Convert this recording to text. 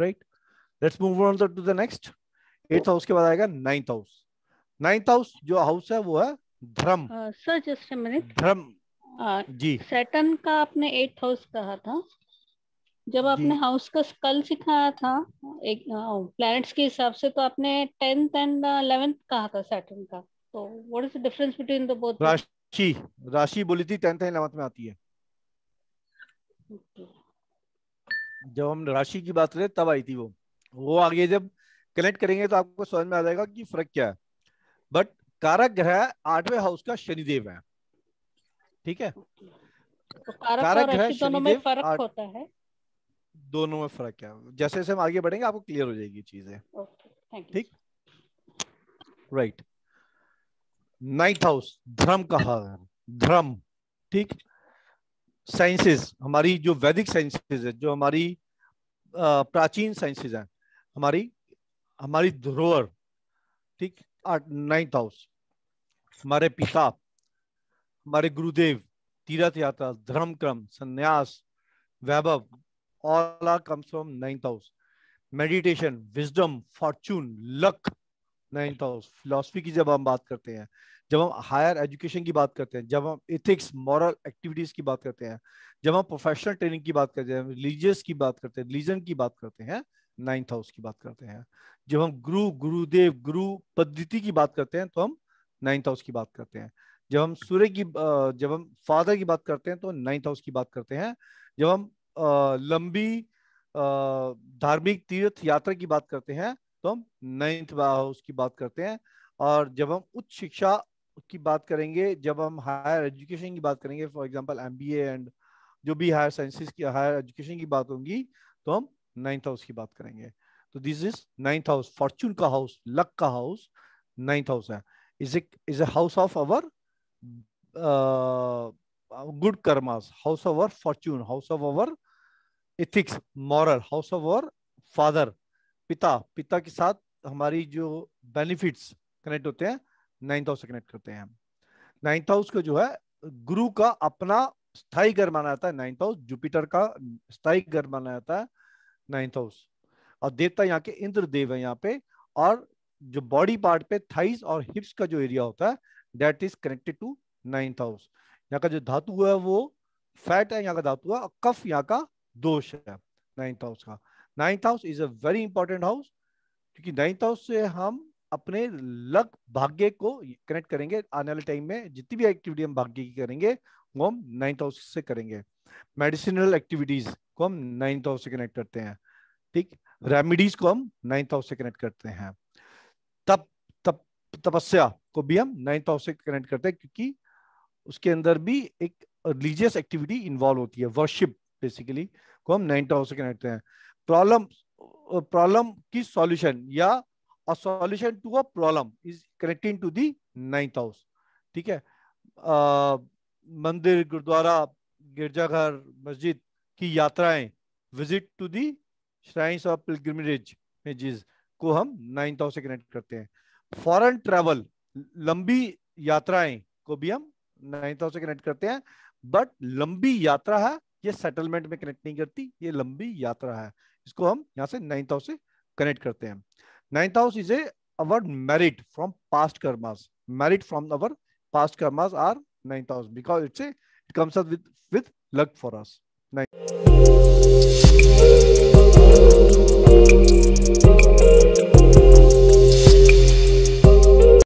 Right let's move on to the next eighth house के बाद आएगा नाइन्थ हाउस नाइन्थ हाउस जो house है वो है धर्म सर जस्ट मिनट धर्म जी सैटन का आपने एट्थ हाउस कहा था जब आपने हाउस का स्कल सिखाया था एक प्लैनेट्स uh, के हिसाब से तो आपने टेंथ एंड इलेवेंथ कहा था सैटर्न का तो what is the difference between the both राशि राशि बोली थी टेंथ एंड इलेवेंथ में आती है okay. जब हम राशि की बात करें तब आई थी वो वो आगे जब कनेक्ट करेंगे तो आपको समझ में आ जाएगा कि फर्क क्या है बट कारक ग्रह आठवें हाउस का शनिदेव है ठीक है तो कारक, कारक ग्रह दोनों में फर्क आठ... होता है दोनों में फर्क है जैसे जैसे हम आगे बढ़ेंगे आपको क्लियर हो जाएगी चीजें ठीक राइट नाइन्थ हाउस धर्म कहा धर्म ठीक साइंसेस हमारी जो वैदिक साइंसेस है जो हमारी प्राचीन साइंसेस हैं हमारी हमारी धरोहर ठीक नाइन्थ हाउस हमारे पिता हमारे गुरुदेव तीर्थ यात्रा धर्म क्रम संन्यास वैभव all are comes from ninth house meditation wisdom fortune luck नहीं तो फिलोसफी की जब हम बात करते हैं जब हम हायर एजुकेशन की बात करते हैं जब हम इथिक्स मॉरल एक्टिविटीज की बात करते हैं जब हम प्रोफेशनल ट्रेनिंग की बात करते हैं रिलीजियस की बात करते हैं रिलीजन की बात करते हैं नाइन्थ हाउस की बात करते हैं जब हम गुरु गुरुदेव गुरु पद्धति की बात करते हैं तो हम नाइन्थ हाउस की बात करते हैं जब हम सूर्य की जब हम फादर की बात करते हैं तो नाइन्थ हाउस की बात करते हैं जब हम लंबी धार्मिक तीर्थ यात्रा की बात करते हैं तो हम नाइन्थ हाउस की बात करते हैं और जब हम उच्च शिक्षा की बात करेंगे जब हम हायर एजुकेशन की बात करेंगे फॉर एग्जांपल एमबीए एंड जो भी हायर साइंसेस की हायर एजुकेशन की बात होंगी तो हम नाइन्थ हाउस की बात करेंगे तो this is ninth house fortune का हाउस लक का हाउस नाइन्थ हाउस है is is a house of our good karmas house of our fortune house of our ethics moral house of our father पिता पिता के साथ हमारी जो बेनिफिट्स कनेक्ट होते हैं नाइन्थ हाउस से कनेक्ट करते हैं हम नाइन्थ हाउस का जो है गुरु का अपना स्थाई घर माना जाता है नाइन्थ हाउस जुपिटर का स्थाई घर माना जाता है नाइन्थ हाउस और देवता यहाँ के इंद्र देव है यहाँ पे और जो बॉडी पार्ट पे थाइस और हिप्स का जो एरिया होता है that is connected to ninth house यहाँ का जो धातु है वो फैट है यहाँ का धातु है और कफ यहाँ का दोष है नाइन्थ हाउस का ninth house is a very important house क्योंकि नाइन्थ हाउस से हम अपने लक भाग्य को कनेक्ट करेंगे आने वाले टाइम में जितनी भी एक्टिविटी हम भाग्य की करेंगे वो हम नाइन्थ हाउस से करेंगे मेडिसिनल एक्टिविटीज को हम नाइन्थ हाउस से कनेक्ट करते हैं ठीक रेमिडीज को हम नाइन्थ हाउस से कनेक्ट करते हैं तप तप तपस्या को भी हम नाइन्थ हाउस से कनेक्ट करते हैं क्योंकि उसके अंदर भी एक रिलीजियस एक्टिविटी इन्वॉल्व होती है वर्शिप बेसिकली को हम नाइन्थ हाउस से कनेक्ट करते हैं प्रॉब्लम प्रॉब्लम की सॉल्यूशन या a solution to a problem is connecting to the ninth house ठीक है मंदिर गुरुद्वारा गिरजाघर मस्जिद की यात्राएं visit to the shrines of pilgrimage को हम नाइन्थ हाउस से कनेक्ट करते हैं फॉरेन ट्रेवल लंबी यात्राएं को भी हम नाइन्थ हाउस से कनेक्ट करते हैं बट लंबी यात्रा है ये सेटलमेंट में कनेक्ट नहीं करती ये लंबी यात्रा है इसको हम यहाँ से नाइन्थ हाउस से कनेक्ट करते हैं ninth house is a our merit from past karmas merit from our past karmas are ninth house because it's a comes with with luck for us for